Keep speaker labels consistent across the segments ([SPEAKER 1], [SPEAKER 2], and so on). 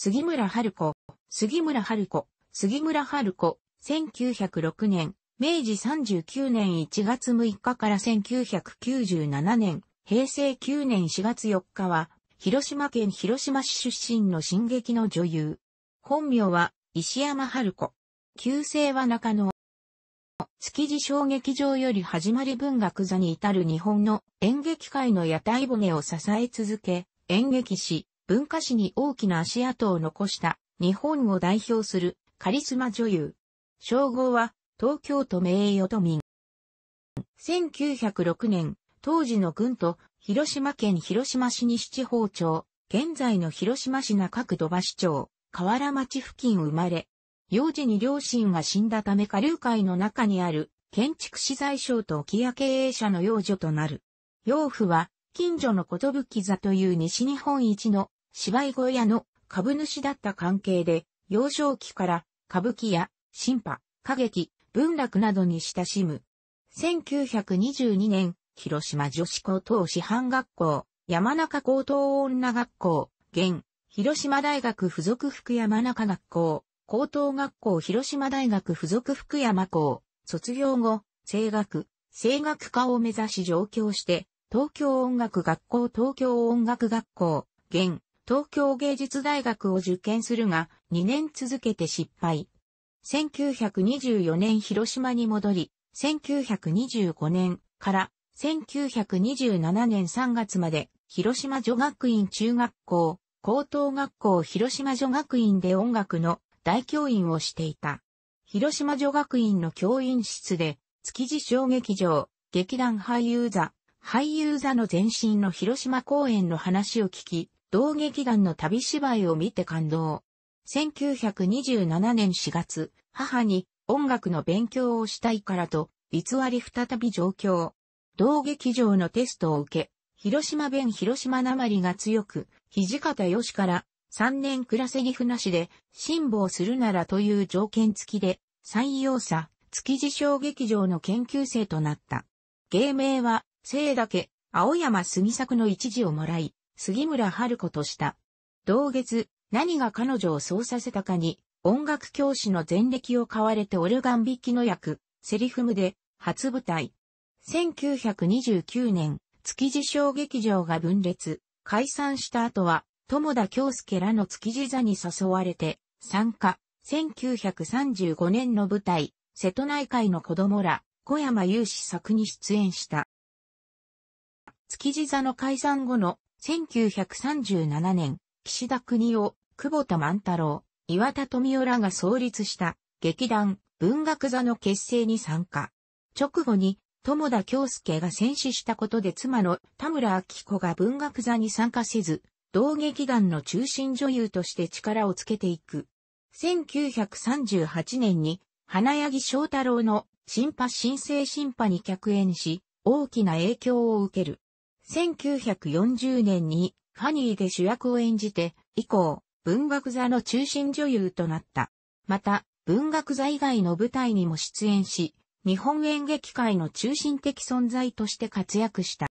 [SPEAKER 1] 杉村春子、杉村春子、杉村春子、1906年、明治39年1月6日から1997年、平成9年4月4日は、広島県広島市出身の進撃の女優。本名は石山春子。旧姓は中野。築地小劇場より始まり文学座に至る日本の演劇界の屋台骨を支え続け、演劇史、文化史に大きな足跡を残した日本を代表するカリスマ女優。称号は東京都名誉都民。1906年、当時の軍と広島県広島市西地方町、現在の広島市中区土橋町、河原町付近生まれ、幼児に両親が死んだため下流海の中にある建築資材商と置屋経営者の幼女となる。養父は近所の寿き座という西日本一の芝居小屋の株主だった関係で、幼少期から歌舞伎や新派、歌劇、文楽などに親しむ。1922年、広島女子高等師範学校、山中高等女学校、現、広島大学附属福山中学校、高等学校広島大学附属福山校、卒業後、声楽、声楽科を目指し上京して、東京音楽学校東京音楽学校、現、東京芸術大学を受験するが、2年続けて失敗。1924年広島に戻り、1925年から1927年3月まで広島女学院中学校、高等学校広島女学院で音楽の大教員をしていた。広島女学院の教員室で、築地小劇場、劇団俳優座、俳優座の前身の広島公演の話を聞き、同劇団の旅芝居を見て感動。1927年4月、母に音楽の勉強をしたいからと、偽り再び上京。同劇場のテストを受け、広島弁広島なまりが強く、土方よしから3年暮らせぎふなしで辛抱するならという条件付きで採用者築地小劇場の研究生となった。芸名は、聖だけ、青山杉作の一字をもらい、杉村春子とした。同月、何が彼女をそうさせたかに、音楽教師の前歴を買われてオルガン引きの役、セリフムで、初舞台。1929年、築地小劇場が分裂、解散した後は、友田京介らの築地座に誘われて、参加。1935年の舞台、瀬戸内海の子供ら、小山雄志作に出演した。築地座の解散後の1937年、岸田国夫、久保田万太郎、岩田富夫らが創立した劇団文学座の結成に参加。直後に友田京介が戦死したことで妻の田村明子が文学座に参加せず、同劇団の中心女優として力をつけていく。1938年に花柳翔太郎の新派新生新派に客演し、大きな影響を受ける。1940年にファニーで主役を演じて、以降、文学座の中心女優となった。また、文学座以外の舞台にも出演し、日本演劇界の中心的存在として活躍した。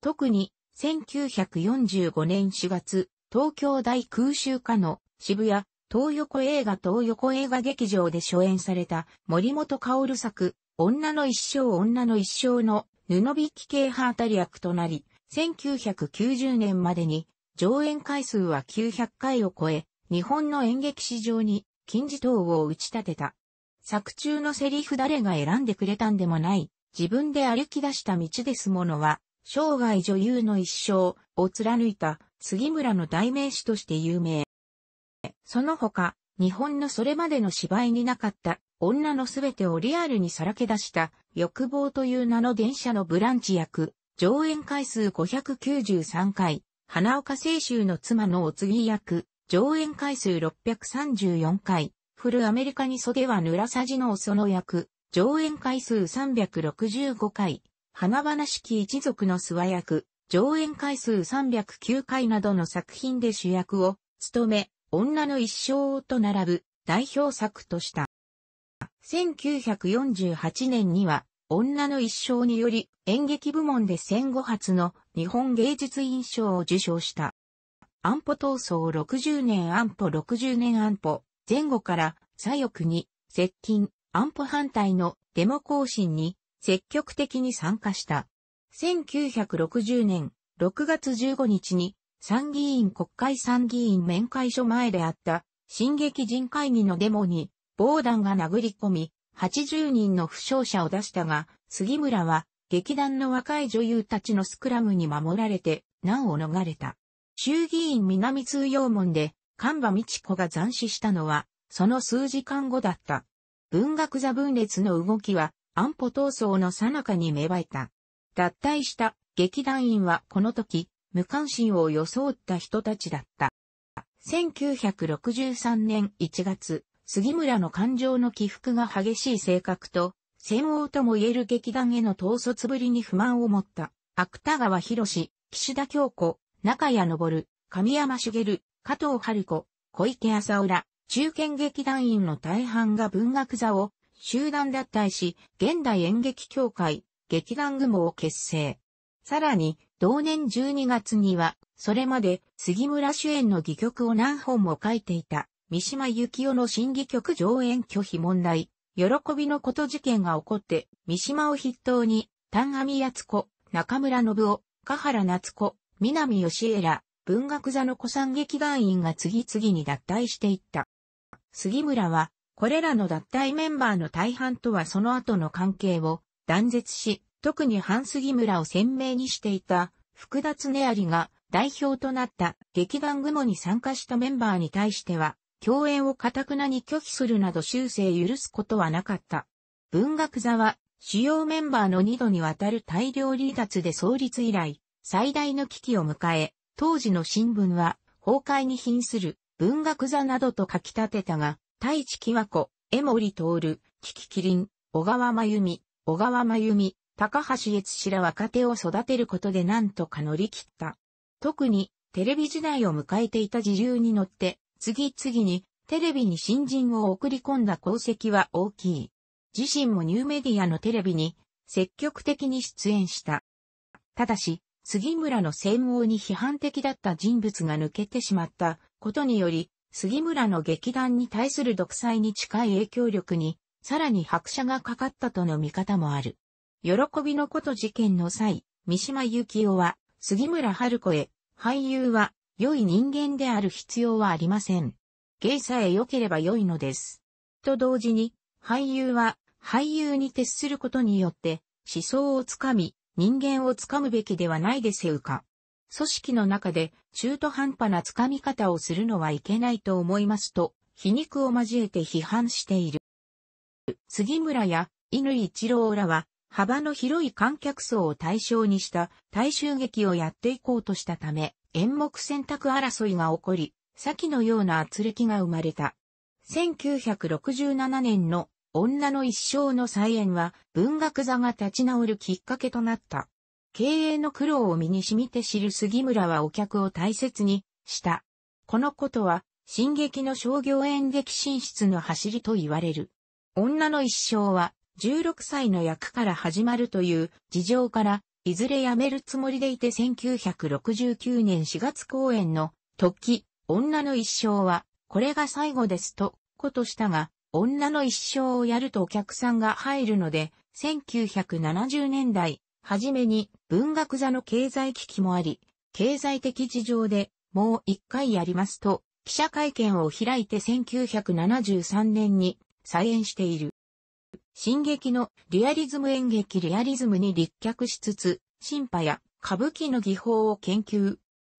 [SPEAKER 1] 特に、1945年4月、東京大空襲家の渋谷、東横映画東横映画劇場で初演された森本薫作、女の一生女の一生の布引系ハータクとなり、1990年までに上演回数は900回を超え、日本の演劇史上に金字塔を打ち立てた。作中のセリフ誰が選んでくれたんでもない、自分で歩き出した道ですものは、生涯女優の一生を貫いた杉村の代名詞として有名。その他、日本のそれまでの芝居になかった女のすべてをリアルにさらけ出した欲望という名の電車のブランチ役、上演回数593回、花岡清州の妻のお次役、上演回数634回、フルアメリカに袖はぬらさじのおその役、上演回数365回、花々しき一族の諏訪役、上演回数309回などの作品で主役を務め、女の一生と並ぶ代表作とした。1948年には、女の一生により演劇部門で戦後初の日本芸術院賞を受賞した。安保闘争60年安保60年安保前後から左翼に接近安保反対のデモ行進に積極的に参加した。1960年6月15日に参議院国会参議院面会所前であった新劇人会議のデモに防弾が殴り込み、80人の負傷者を出したが、杉村は劇団の若い女優たちのスクラムに守られて、難を逃れた。衆議院南通用門で、神場道子が斬死したのは、その数時間後だった。文学座分裂の動きは、安保闘争の最中に芽生えた。脱退した劇団員はこの時、無関心を装った人たちだった。1963年1月、杉村の感情の起伏が激しい性格と、戦王とも言える劇団への統率ぶりに不満を持った、芥川博士、岸田京子、中谷昇、神山茂、加藤春子、小池浅浦、中堅劇団員の大半が文学座を集団脱退し、現代演劇協会、劇団雲を結成。さらに、同年12月には、それまで杉村主演の戯曲を何本も書いていた三島由紀夫の審議局上演拒否問題、喜びのこと事件が起こって、三島を筆頭に、丹阿弥敦子、中村信夫、香原夏子、南義江ら、文学座の古参劇団員が次々に脱退していった。杉村は、これらの脱退メンバーの大半とはその後の関係を断絶し、特に半杉村を鮮明にしていた福田恒有が代表となった劇団雲に参加したメンバーに対しては、共演をたくなに拒否するなど修正許すことはなかった。文学座は、主要メンバーの2度にわたる大量離脱で創立以来、最大の危機を迎え、当時の新聞は、崩壊に瀕する文学座などと書き立てたが、太一木和子、江森徹、きききりん小川真由美、小川真由美、高橋悦氏ら若手を育てることでなんとか乗り切った。特に、テレビ時代を迎えていた時流に乗って、次々にテレビに新人を送り込んだ功績は大きい。自身もニューメディアのテレビに積極的に出演した。ただし、杉村の専門に批判的だった人物が抜けてしまったことにより、杉村の劇団に対する独裁に近い影響力に、さらに拍車がかかったとの見方もある。喜びのこと事件の際、三島由紀夫は、杉村春子へ、俳優は良い人間である必要はありません。芸さえ良ければ良いのです。と同時に、俳優は俳優に徹することによって思想をつかみ、人間をつかむべきではないでせうか。組織の中で中途半端なつかみ方をするのはいけないと思いますと、皮肉を交えて批判している。杉村や犬一郎らは、幅の広い観客層を対象にした大衆劇をやっていこうとしたため、演目選択争いが起こり、先のような圧力が生まれた。1967年の女の一生の再演は文学座が立ち直るきっかけとなった。経営の苦労を身に染みて知る杉村はお客を大切にした。このことは、進撃の商業演劇進出の走りと言われる。女の一生は、16歳の役から始まるという事情から、いずれ辞めるつもりでいて1969年4月公演の時、女の一生は、これが最後ですと、ことしたが、女の一生をやるとお客さんが入るので、1970年代、はじめに文学座の経済危機もあり、経済的事情でもう一回やりますと、記者会見を開いて1973年に再演している。進撃のリアリズム演劇リアリズムに立脚しつつ、進派や歌舞伎の技法を研究。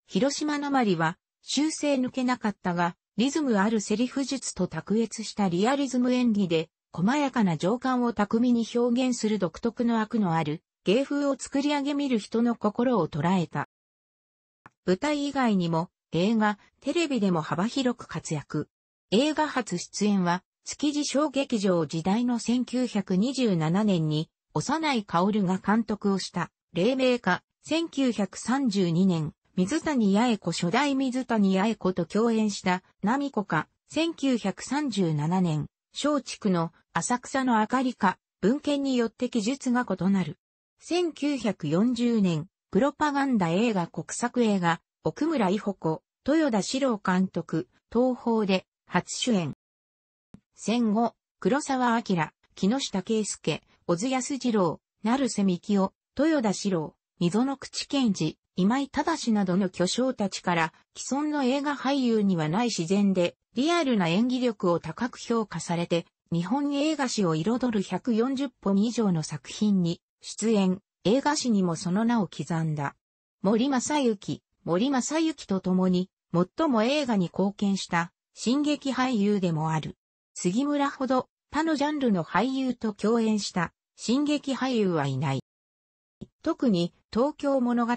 [SPEAKER 1] 広島なまりは修正抜けなかったが、リズムあるセリフ術と卓越したリアリズム演技で、細やかな情感を巧みに表現する独特の悪のある芸風を作り上げ見る人の心を捉えた。舞台以外にも映画、テレビでも幅広く活躍。映画初出演は築地小劇場時代の1927年に、幼い薫が監督をした、黎明化、1932年、水谷八重子初代水谷八重子と共演した、ナミコか、1937年、松竹の浅草の明かりか、文献によって記述が異なる。1940年、プロパガンダ映画国策映画、奥村伊保子、豊田史郎監督、東宝で初主演。戦後、黒沢明、木下圭介、小津安二郎、成瀬幹夫、豊田志郎、溝の口健治、今井正などの巨匠たちから、既存の映画俳優にはない自然で、リアルな演技力を高く評価されて、日本映画史を彩る140本以上の作品に出演、映画史にもその名を刻んだ。森正幸、森正幸と共に、最も映画に貢献した、進撃俳優でもある。杉村ほど他のジャンルの俳優と共演した進撃俳優はいない。特に東京物語、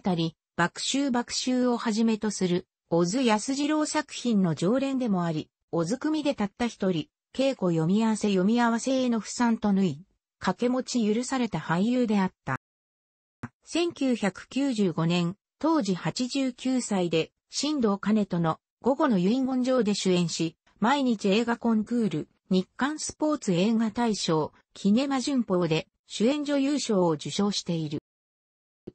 [SPEAKER 1] 爆臭爆臭をはじめとする、小津安二郎作品の常連でもあり、小津組でたった一人、稽古読み合わせ読み合わせへの不参と縫い、掛け持ち許された俳優であった。1995年、当時89歳で、新藤兼人の午後の遺言状で主演し、毎日映画コンクール、日刊スポーツ映画大賞、キネマ旬報で主演女優賞を受賞している。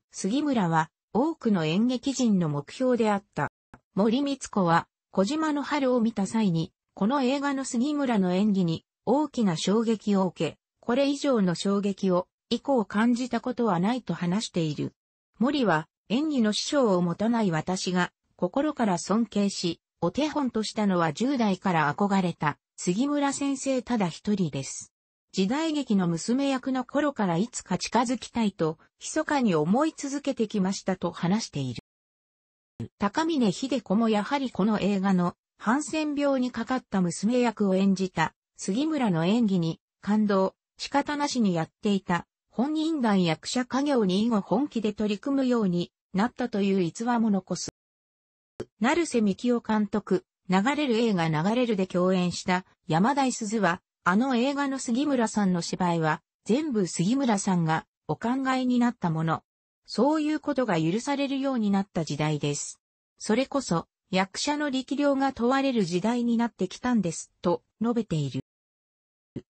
[SPEAKER 1] 杉村は多くの演劇人の目標であった。森光子は小島の春を見た際に、この映画の杉村の演技に大きな衝撃を受け、これ以上の衝撃を以降感じたことはないと話している。森は演技の師匠を持たない私が心から尊敬し、お手本としたのは10代から憧れた杉村先生ただ一人です。時代劇の娘役の頃からいつか近づきたいと、密かに思い続けてきましたと話している。高峰秀子もやはりこの映画のハンセン病にかかった娘役を演じた杉村の演技に感動、仕方なしにやっていた本人団役者家業に以後本気で取り組むようになったという逸話も残す。成瀬幹夫監督、流れる映画流れるで共演した山田鈴は、あの映画の杉村さんの芝居は、全部杉村さんがお考えになったもの。そういうことが許されるようになった時代です。それこそ、役者の力量が問われる時代になってきたんです、と述べている。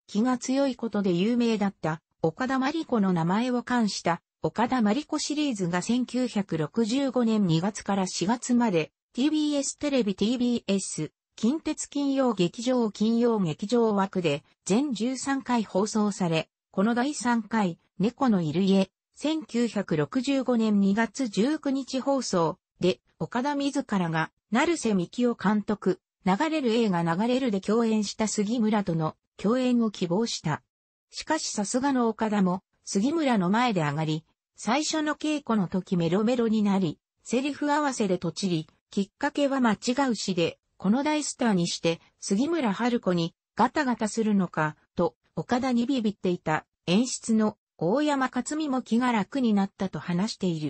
[SPEAKER 1] 気が強いことで有名だった岡田真理子の名前を冠した岡田真理子シリーズが1965年2月から4月まで TBS テレビ TBS、近鉄金曜劇場金曜劇場枠で全13回放送され、この第3回、猫のいる家、1965年2月19日放送で、岡田自らが、成瀬幹夫監督、流れる映画流れるで共演した杉村との共演を希望した。しかしさすがの岡田も、杉村の前で上がり、最初の稽古の時メロメロになり、セリフ合わせでとちり、きっかけは間違うしで、この大スターにして杉村春子にガタガタするのか、と岡田にビビっていた演出の大山克美も気が楽になったと話している。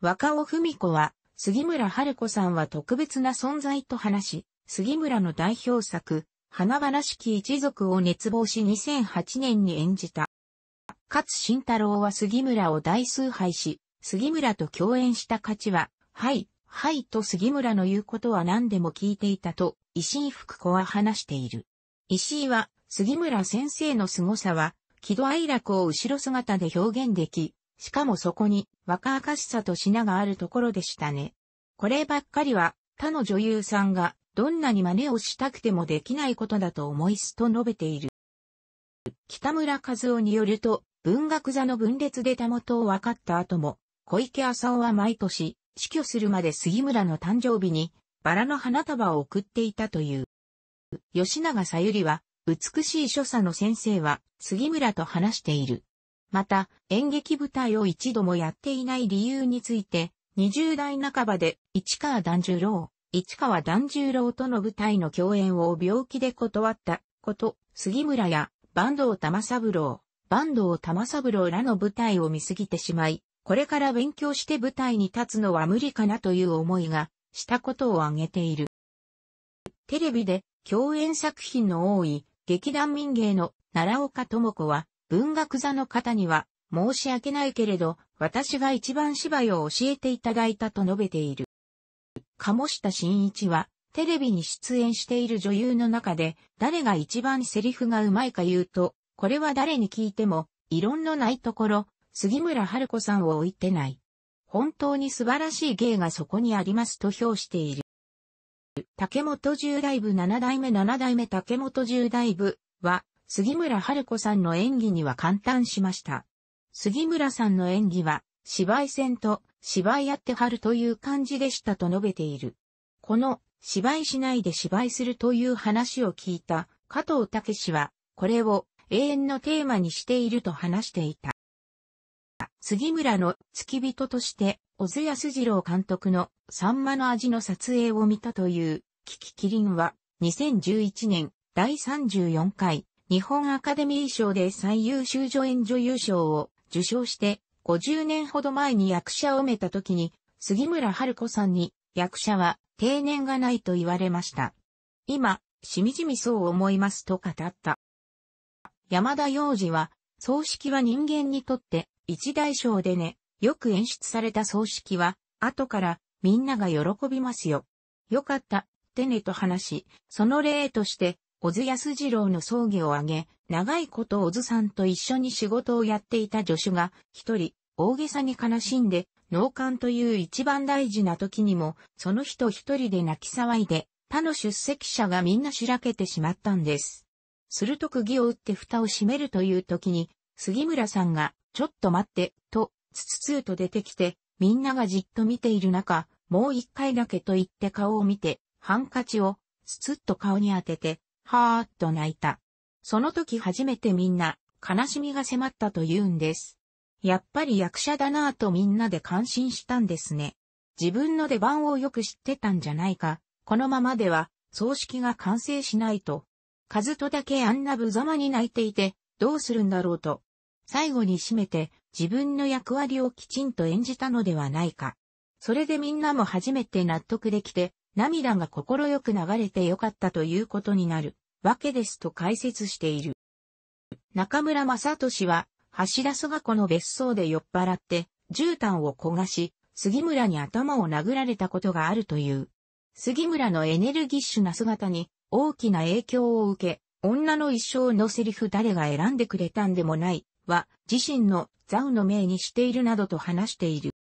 [SPEAKER 1] 若尾文子は杉村春子さんは特別な存在と話し、杉村の代表作、花々しき一族を熱望し2008年に演じた。勝慎太郎は杉村を大崇拝し、杉村と共演した価値は、はい、はいと杉村の言うことは何でも聞いていたと、石井福子は話している。石井は、杉村先生の凄さは、喜怒哀楽を後ろ姿で表現でき、しかもそこに若々しさと品があるところでしたね。こればっかりは他の女優さんがどんなに真似をしたくてもできないことだと思いすと述べている。北村和夫によると文学座の分裂でた元を分かった後も小池浅尾は毎年死去するまで杉村の誕生日にバラの花束を送っていたという。吉永さゆりは、美しい所作の先生は杉村と話している。また、演劇舞台を一度もやっていない理由について、20代半ばで市川團十郎、市川團十郎との舞台の共演を病気で断ったこと、杉村や坂東玉三郎、坂東玉三郎らの舞台を見すぎてしまい、これから勉強して舞台に立つのは無理かなという思いがしたことを挙げている。テレビで共演作品の多い劇団民芸の奈良岡智子は文学座の方には申し訳ないけれど私が一番芝居を教えていただいたと述べている。鴨下慎一はテレビに出演している女優の中で誰が一番セリフがうまいか言うとこれは誰に聞いても異論のないところ杉村春子さんを置いてない。本当に素晴らしい芸がそこにありますと評している。竹本十代部七代目七代目竹本十代部は、杉村春子さんの演技には簡単しました。杉村さんの演技は、芝居戦と芝居やってはるという感じでしたと述べている。この芝居しないで芝居するという話を聞いた加藤武氏は、これを永遠のテーマにしていると話していた。杉村の付き人として、小津安二郎監督のサンマの味の撮影を見たという、キキキリンは、2011年第34回日本アカデミー賞で最優秀助演女優賞を受賞して、50年ほど前に役者をめた時に、杉村春子さんに、役者は定年がないと言われました。今、しみじみそう思いますと語った。山田洋次は、葬式は人間にとって一大賞でね、よく演出された葬式は、後からみんなが喜びますよ。よかった、ってねと話し、その例として、小津安二郎の葬儀を挙げ、長いこと小津さんと一緒に仕事をやっていた助手が、一人、大げさに悲しんで、脳幹という一番大事な時にも、その人一人で泣き騒いで、他の出席者がみんなしらけてしまったんです。すると釘を打って蓋を閉めるという時に、杉村さんがちょっと待って、と、つつつーと出てきて、みんながじっと見ている中、もう一回だけと言って顔を見て、ハンカチを、つつっと顔に当てて、はーっと泣いた。その時初めてみんな、悲しみが迫ったと言うんです。やっぱり役者だなぁとみんなで感心したんですね。自分の出番をよく知ってたんじゃないか。このままでは、葬式が完成しないと。カズとだけあんな無様に泣いていて、どうするんだろうと、最後に締めて自分の役割をきちんと演じたのではないか。それでみんなも初めて納得できて、涙が心よく流れてよかったということになるわけですと解説している。中村正俊は、橋田蘇我子の別荘で酔っ払って、絨毯を焦がし、杉村に頭を殴られたことがあるという。杉村のエネルギッシュな姿に大きな影響を受け、女の一生のセリフ誰が選んでくれたんでもない、は、自身のザウの命にしているなどと話している。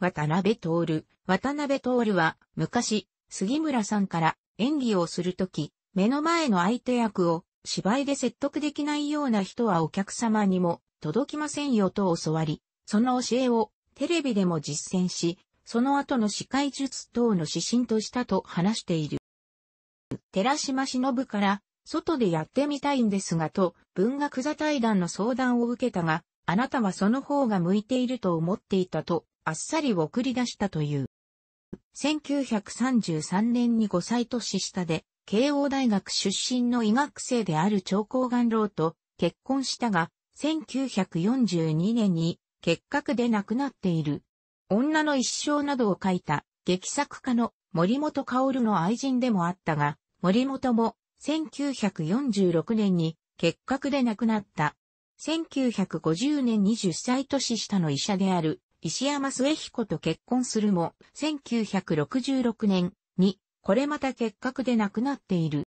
[SPEAKER 1] 渡辺徹、渡辺徹は、昔、杉村さんから演技をするとき、目の前の相手役を芝居で説得できないような人はお客様にも届きませんよと教わり、その教えをテレビでも実践し、その後の司会術等の指針としたと話している。寺島忍から外でやってみたいんですがと、文学座対談の相談を受けたが、あなたはその方が向いていると思っていたと、あっさり送り出したという。1933年に5歳年下で、慶応大学出身の医学生である長江元老と結婚したが、1942年に結核で亡くなっている。女の一生などを書いた劇作家の森本薫の愛人でもあったが、森本も1946年に結核で亡くなった。1950年1 0歳年下の医者である石山末彦と結婚するも、1966年にこれまた結核で亡くなっている。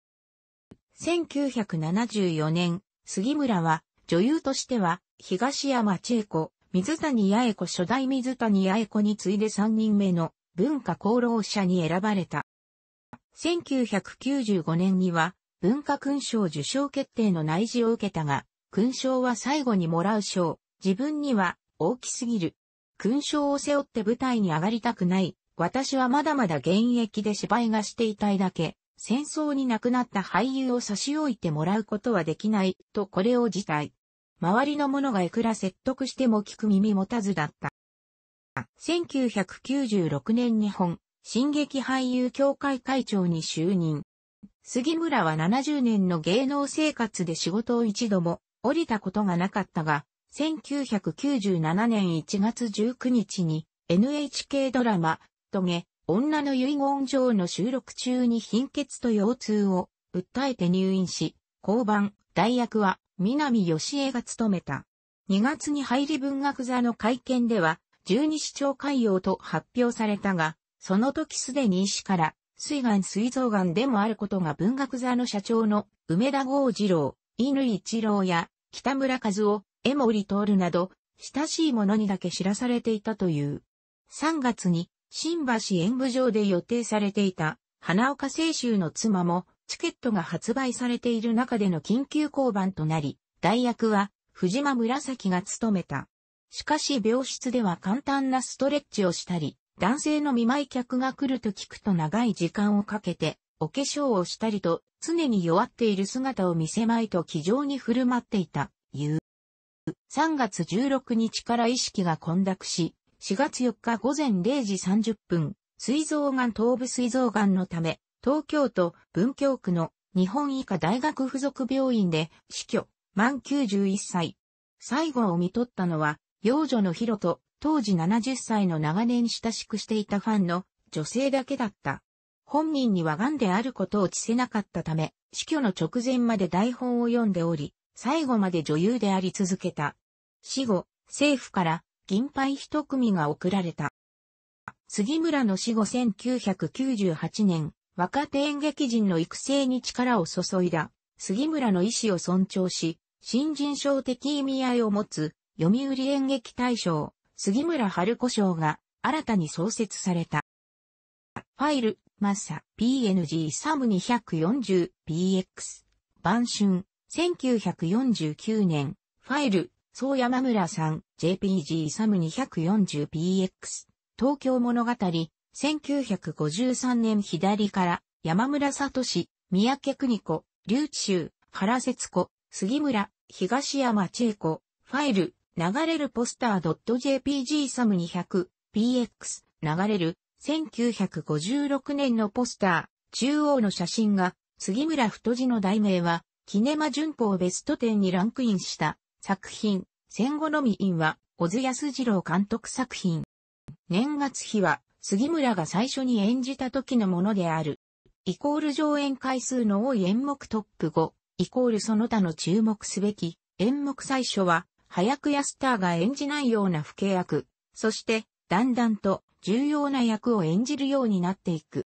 [SPEAKER 1] 1974年、杉村は女優としては東山千恵子、水谷八重子初代水谷八重子に次いで3人目の文化功労者に選ばれた。1995年には文化勲章受章決定の内示を受けたが、勲章は最後にもらう賞、自分には大きすぎる。勲章を背負って舞台に上がりたくない。私はまだまだ現役で芝居がしていたいだけ、戦争に亡くなった俳優を差し置いてもらうことはできない、とこれを辞退。周りの者がいくら説得しても聞く耳持たずだった。1996年日本、新劇俳優協会会長に就任。杉村は70年の芸能生活で仕事を一度も降りたことがなかったが、1997年1月19日に NHK ドラマ、トゲ、女の遺言状の収録中に貧血と腰痛を訴えて入院し、交番、代役は南義江が務めた。2月に入り文学座の会見では、十二市長会用と発表されたが、その時すでに医師から水岩水臓岩でもあることが文学座の社長の梅田豪二郎、犬一郎や北村和夫、江森徹など、親しい者にだけ知らされていたという。3月に新橋演舞場で予定されていた花岡清州の妻もチケットが発売されている中での緊急降板となり、代役は藤間紫が務めた。しかし病室では簡単なストレッチをしたり、男性の見舞い客が来ると聞くと長い時間をかけて、お化粧をしたりと、常に弱っている姿を見せまいと気丈に振る舞っていた、言う。3月16日から意識が混濁し、4月4日午前0時30分、水臓がん頭部水臓がんのため、東京都文京区の日本医科大学附属病院で死去、満91歳。最後を見取ったのは、幼女のヒロと当時70歳の長年親しくしていたファンの女性だけだった。本人にはンであることを知せなかったため、死去の直前まで台本を読んでおり、最後まで女優であり続けた。死後、政府から銀杯一組が送られた。杉村の死後1998年、若手演劇人の育成に力を注いだ。杉村の意思を尊重し、新人賞的意味合いを持つ、読売演劇大賞、杉村春子賞が新たに創設された。ファイル、マッサ、PNG サム 240px、晩春、1949年、ファイル、総山村さん、JPG サム 240px、東京物語、1953年左から、山村聡、三宅邦子、留置州、原節子、杉村、東山千恵子、ファイル、流れるポスター .jpg サム 200px 流れる1956年のポスター中央の写真が杉村太字の題名はキネマ旬報ベスト10にランクインした作品戦後のみイは小津安二郎監督作品年月日は杉村が最初に演じた時のものであるイコール上演回数の多い演目トップ5イコールその他の注目すべき演目最初は早くやスターが演じないような不景役、そして、だんだんと重要な役を演じるようになっていく。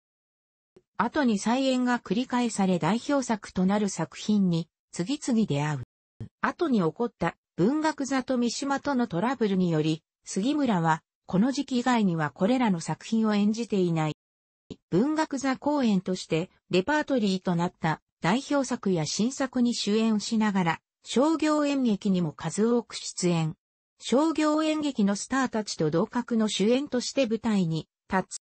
[SPEAKER 1] 後に再演が繰り返され代表作となる作品に次々出会う。後に起こった文学座と三島とのトラブルにより、杉村はこの時期以外にはこれらの作品を演じていない。文学座公演としてレパートリーとなった代表作や新作に主演しながら商業演劇にも数多く出演。商業演劇のスターたちと同格の主演として舞台に立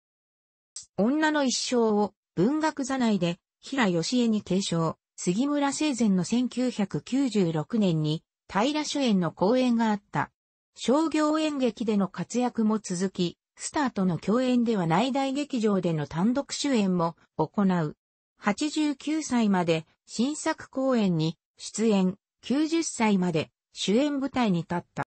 [SPEAKER 1] つ。女の一生を文学座内で平義恵に継承、杉村生前の1996年に平主演の公演があった。商業演劇での活躍も続き、スターとの共演ではない大劇場での単独主演も行う。89歳まで新作公演に出演、90歳まで主演舞台に立った。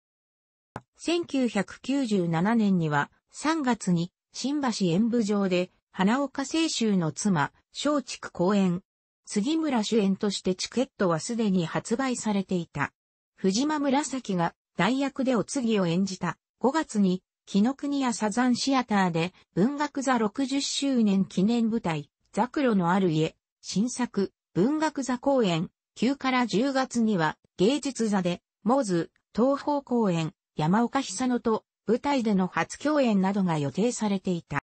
[SPEAKER 1] 1997年には3月に新橋演舞場で花岡清春の妻、松竹公演。杉村主演としてチケットはすでに発売されていた。藤間紫が代役でお次を演じた5月に木の国やサザンシアターで文学座60周年記念舞台、ザクロのある家、新作、文学座公演、9から10月には芸術座で、モーズ、東方公演、山岡久野と舞台での初共演などが予定されていた。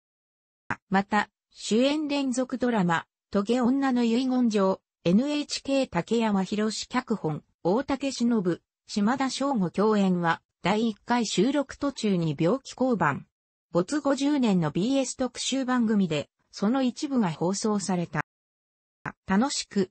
[SPEAKER 1] また、主演連続ドラマ、トゲ女の遺言状、NHK 竹山博脚本、大竹忍、島田翔吾共演は、第1回収録途中に病気降板。没50年の BS 特集番組で、その一部が放送された。楽しく、